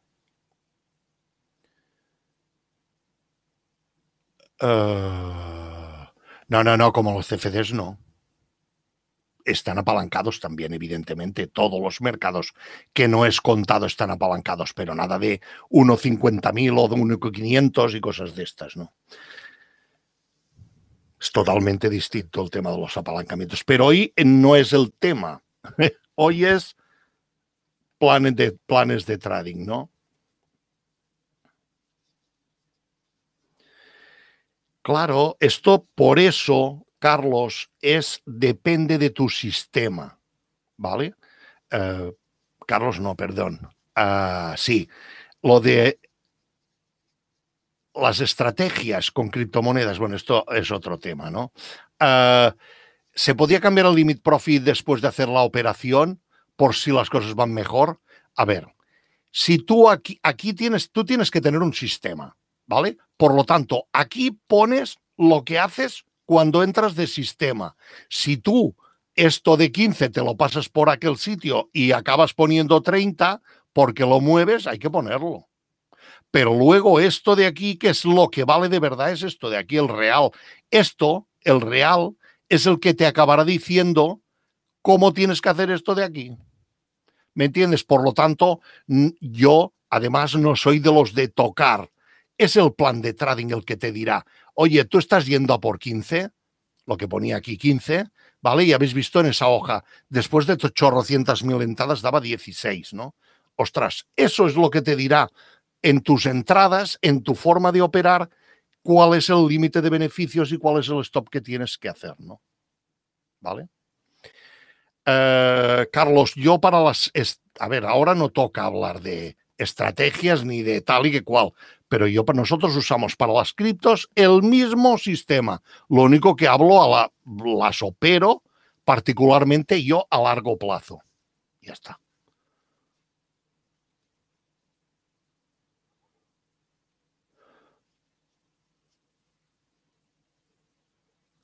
no, no, no, como los CFDs no están apalancados también, evidentemente. Todos los mercados que no es contado están apalancados, pero nada de 1,50.000 o de 1,500 y cosas de estas, ¿no? Es totalmente distinto el tema de los apalancamientos. Pero hoy no es el tema. [laughs] Hoy es planes de, planes de trading, ¿no? Claro, esto por eso Carlos, es depende de tu sistema, ¿vale? Eh, Carlos, no, perdón. Eh, sí, lo de las estrategias con criptomonedas, bueno, esto es otro tema, ¿no? Eh, ¿Se podía cambiar el limit profit después de hacer la operación por si las cosas van mejor? A ver, si tú aquí, aquí tienes, tú tienes que tener un sistema, ¿vale? Por lo tanto, aquí pones lo que haces cuando entras de sistema. Si tú esto de 15 te lo pasas por aquel sitio y acabas poniendo 30, porque lo mueves, hay que ponerlo. Pero luego esto de aquí, que es lo que vale de verdad, es esto de aquí, el real. Esto, el real, es el que te acabará diciendo cómo tienes que hacer esto de aquí. ¿Me entiendes? Por lo tanto, yo además no soy de los de tocar. Es el plan de trading el que te dirá, oye, tú estás yendo a por 15, lo que ponía aquí 15, ¿vale? Y habéis visto en esa hoja, después de chorrocientas mil entradas daba 16, ¿no? Ostras, eso es lo que te dirá en tus entradas, en tu forma de operar, cuál es el límite de beneficios y cuál es el stop que tienes que hacer, ¿no? ¿Vale? Eh, Carlos, yo para las... A ver, ahora no toca hablar de, estrategias ni de tal y que cual. Pero yo, pues, nosotros usamos para las criptos el mismo sistema. Lo único que hablo, a la, las opero particularmente yo a largo plazo. Ya está.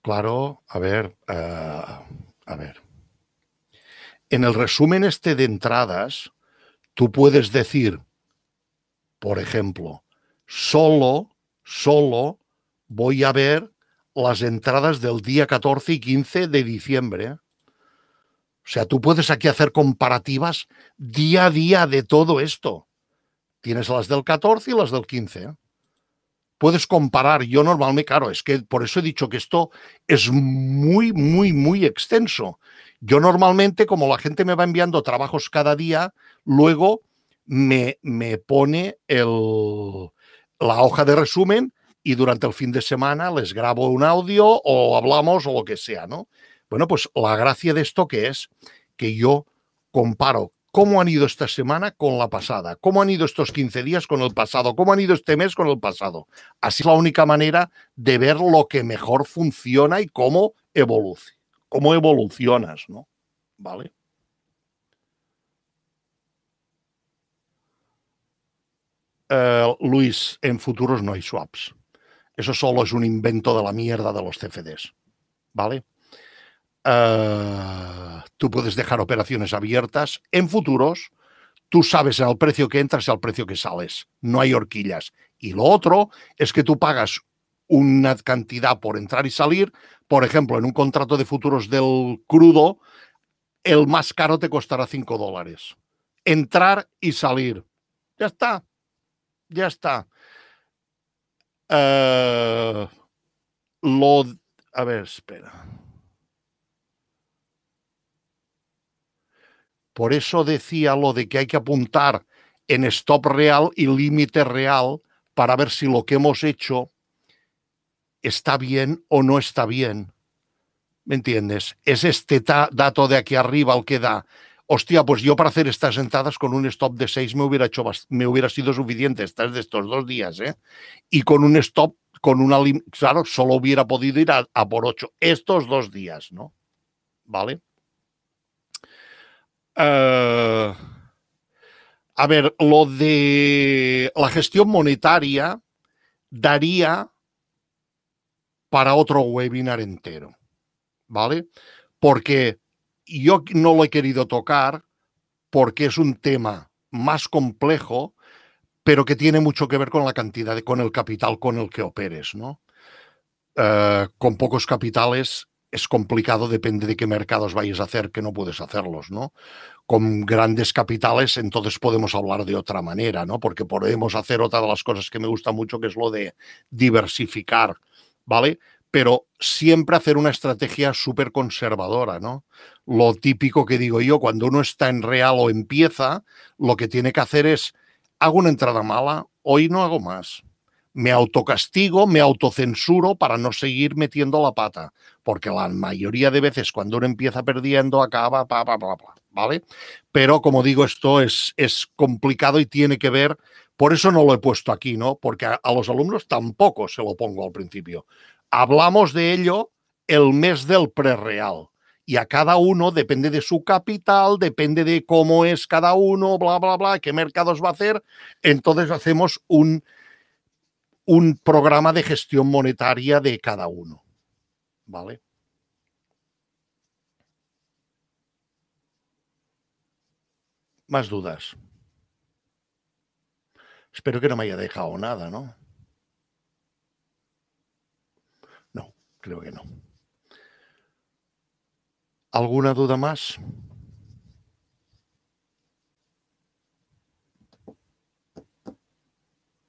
Claro, a ver, eh, a ver. En el resumen este de entradas, tú puedes decir, por ejemplo, solo, solo voy a ver las entradas del día 14 y 15 de diciembre. O sea, tú puedes aquí hacer comparativas día a día de todo esto. Tienes las del 14 y las del 15. Puedes comparar. Yo normalmente, claro, es que por eso he dicho que esto es muy, muy, muy extenso. Yo normalmente, como la gente me va enviando trabajos cada día, luego me, me pone el, la hoja de resumen y durante el fin de semana les grabo un audio o hablamos o lo que sea, ¿no? Bueno, pues la gracia de esto que es que yo comparo cómo han ido esta semana con la pasada, cómo han ido estos 15 días con el pasado, cómo han ido este mes con el pasado. Así es la única manera de ver lo que mejor funciona y cómo evoluciona, cómo evolucionas, ¿no? ¿Vale? Eh, Luis, en futuros no hay swaps. Eso solo es un invento de la mierda de los CFDs. ¿Vale? Eh, tú puedes dejar operaciones abiertas en futuros. Tú sabes al precio que entras y al precio que sales. No hay horquillas. Y lo otro es que tú pagas una cantidad por entrar y salir. Por ejemplo, en un contrato de futuros del crudo, el más caro te costará 5 dólares. Entrar y salir. Ya está ya está. Eh, lo. A ver, espera. Por eso decía lo de que hay que apuntar en stop real y límite real para ver si lo que hemos hecho está bien o no está bien. ¿Me entiendes? Es este dato de aquí arriba el que da hostia, pues yo para hacer estas entradas con un stop de 6 me hubiera, hecho, me hubiera sido suficiente estas de estos dos días, ¿eh? Y con un stop, con una, claro, solo hubiera podido ir a, por 8 estos dos días, ¿no? ¿Vale? Eh, a ver, lo de la gestión monetaria daría para otro webinar entero, ¿vale? Porque yo no lo he querido tocar porque es un tema más complejo, pero que tiene mucho que ver con la cantidad, de, con el capital con el que operes, ¿no? Eh, con pocos capitales es complicado, depende de qué mercados vayas a hacer, que no puedes hacerlos, ¿no? Con grandes capitales, entonces podemos hablar de otra manera, ¿no? Porque podemos hacer otra de las cosas que me gusta mucho, que es lo de diversificar, ¿vale? pero siempre hacer una estrategia súper conservadora, ¿no? Lo típico que digo yo, cuando uno está en real o empieza, lo que tiene que hacer es, hago una entrada mala, hoy no hago más. Me autocastigo, me autocensuro para no seguir metiendo la pata, porque la mayoría de veces cuando uno empieza perdiendo acaba, pa, pa, pa, pa ¿vale? Pero como digo, esto es, es complicado y tiene que ver por eso no lo he puesto aquí, ¿no? Porque a, los alumnos tampoco se lo pongo al principio. Hablamos de ello el mes del pre-real Y a cada uno depende de su capital, depende de cómo es cada uno, bla, bla, bla, qué mercados va a hacer. Entonces hacemos un, un programa de gestión monetaria de cada uno. ¿Vale? Más dudas. Espero que no me haya dejado nada, ¿no? Creo que no. ¿Alguna duda más?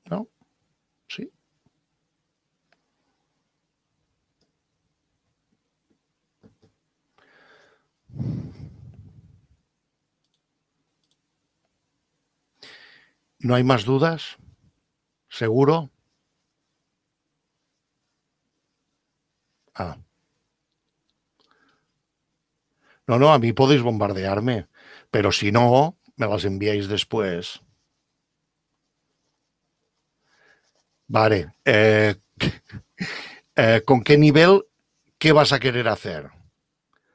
¿No? ¿Sí? ¿No hay más dudas? ¿Seguro? Ah. No, no, a mí podéis bombardearme, pero si no, me las enviáis después. Vale. Eh, [laughs] eh, ¿Con qué nivel qué vas a querer hacer?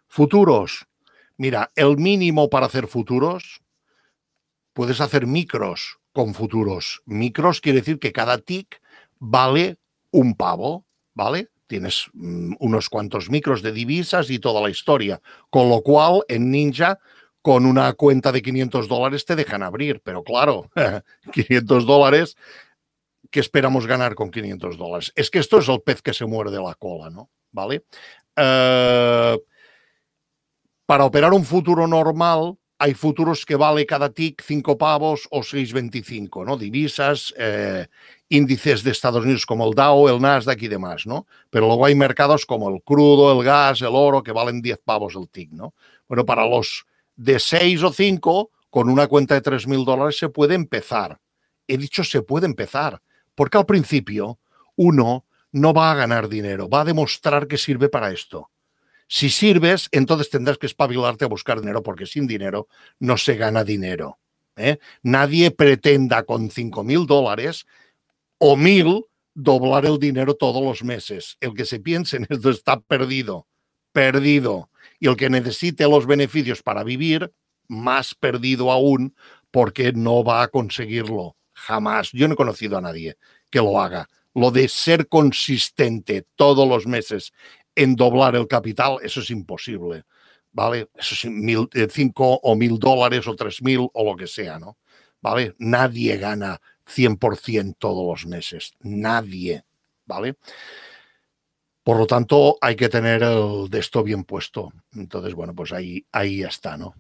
Futuros. Mira, el mínimo para hacer futuros, puedes hacer micros con futuros. Micros quiere decir que cada tick vale un pavo, ¿vale? tienes mm, unos cuantos micros de divisas y toda la historia. Con lo cual, en Ninja, con una cuenta de 500 dólares te dejan abrir, pero claro, 500 [laughs] dólares, ¿qué esperamos ganar con 500 dólares? Es que esto es el pez que se muerde la cola, ¿no? ¿Vale? Eh, para operar un futuro normal, hay futuros que vale cada TIC 5 pavos o 6,25, ¿no? Divisas, eh, índices de Estados Unidos como el Dow, el Nasdaq y demás, ¿no? Pero luego hay mercados como el crudo, el gas, el oro, que valen 10 pavos el TIC, ¿no? Bueno, para los de 6 o 5, con una cuenta de mil dólares se puede empezar. He dicho se puede empezar, porque al principio uno no va a ganar dinero, va a demostrar que sirve para esto. Si sirves, entonces tendrás que espabilarte a buscar dinero porque sin dinero no se gana dinero. ¿eh? Nadie pretenda con 5 mil dólares o mil doblar el dinero todos los meses. El que se piense en esto está perdido, perdido. Y el que necesite los beneficios para vivir, más perdido aún porque no va a conseguirlo jamás. Yo no he conocido a nadie que lo haga. Lo de ser consistente todos los meses en doblar el capital, eso es imposible, ¿vale? Eso es mil, eh, cinco o mil dólares o tres mil o lo que sea, ¿no? ¿Vale? Nadie gana 100% todos los meses, nadie, ¿vale? Por lo tanto, hay que tener el de esto bien puesto. Entonces, bueno, pues ahí, ahí ya está, ¿no?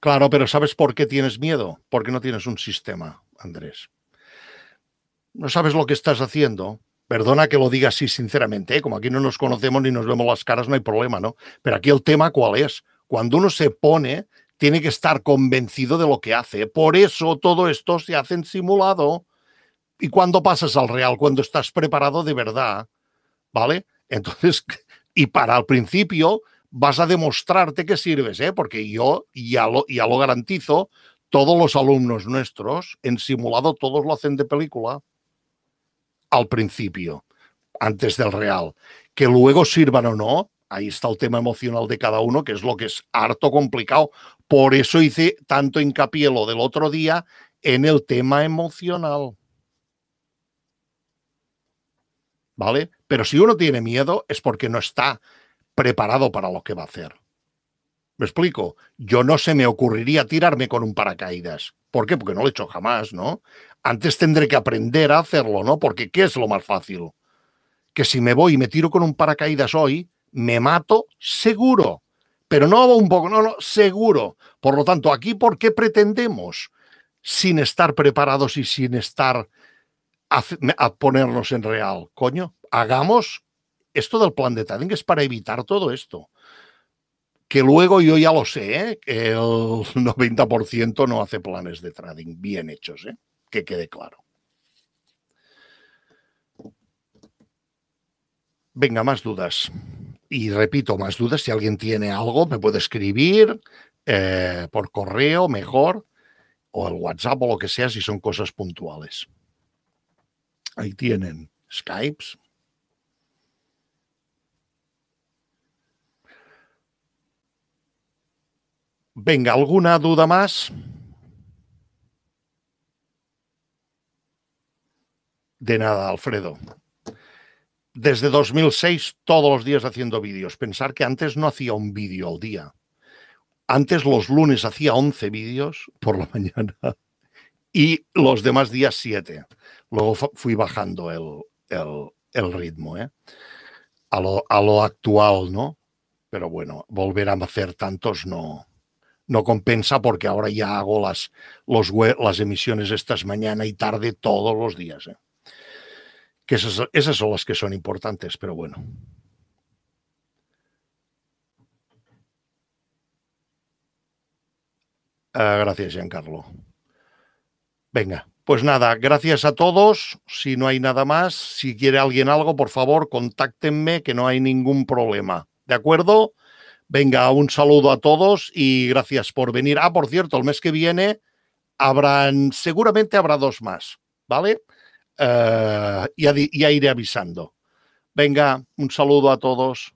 Claro, pero ¿sabes por qué tienes miedo? Porque no tienes un sistema, Andrés. No sabes lo que estás haciendo Perdona que lo diga así sinceramente, ¿eh? como aquí no nos conocemos ni nos vemos las caras, no hay problema, ¿no? Pero aquí el tema, ¿cuál es? Cuando uno se pone, tiene que estar convencido de lo que hace. ¿eh? Por eso todo esto se hace en simulado. Y cuando pasas al real, cuando estás preparado de verdad, ¿vale? Entonces, [laughs] y para el principio vas a demostrarte que sirves, ¿eh? porque yo ya lo, ya lo garantizo, todos los alumnos nuestros en simulado todos lo hacen de película al principio, antes del real. Que luego sirvan o no, ahí está el tema emocional de cada uno, que es lo que es harto complicado. Por eso hice tanto hincapié lo del otro día en el tema emocional. ¿Vale? Pero si uno tiene miedo es porque no está preparado para lo que va a hacer. ¿Me explico? Yo no se me ocurriría tirarme con un paracaídas. ¿Por qué? Porque no lo he hecho jamás, ¿no? Antes tendré que aprender a hacerlo, ¿no? Porque ¿qué es lo más fácil? Que si me voy y me tiro con un paracaídas hoy, me mato seguro. Pero no un poco, no, no, seguro. Por lo tanto, aquí, ¿por qué pretendemos sin estar preparados y sin estar a, ponernos en real? Coño, hagamos esto del plan de que es para evitar todo esto que luego yo ya lo sé, ¿eh? el 90% [laughs] no hace planes de trading bien hechos, ¿eh? que quede claro. Venga, más dudas. Y repito, más dudas. Si alguien tiene algo, me puede escribir eh, por correo, mejor, o el WhatsApp o lo que sea, si son cosas puntuales. Ahí tienen Skypes. Venga, ¿alguna duda más? De nada, Alfredo. Desde 2006, todos los días haciendo vídeos. Pensar que antes no hacía un vídeo al día. Antes los lunes hacía 11 vídeos por la [laughs] mañana y los demás días 7. Luego fui bajando el, ritmo, ¿eh? a, lo, a lo actual, ¿no? Pero bueno, volver a hacer tantos no, no compensa porque ahora ya hago las, las emisiones estas mañana y tarde todos los días. ¿eh? Que esas, son las que son importantes, pero bueno. Ah, gracias, Giancarlo. Venga, pues nada, gracias a todos. Si no hay nada más, si quiere alguien algo, por favor, contáctenme, que no hay ningún problema. ¿De acuerdo? Venga, un saludo a todos y gracias por venir. Ah, por cierto, el mes que viene habrán, seguramente habrá dos más, ¿vale? Eh, ya iré avisando. Venga, un saludo a todos.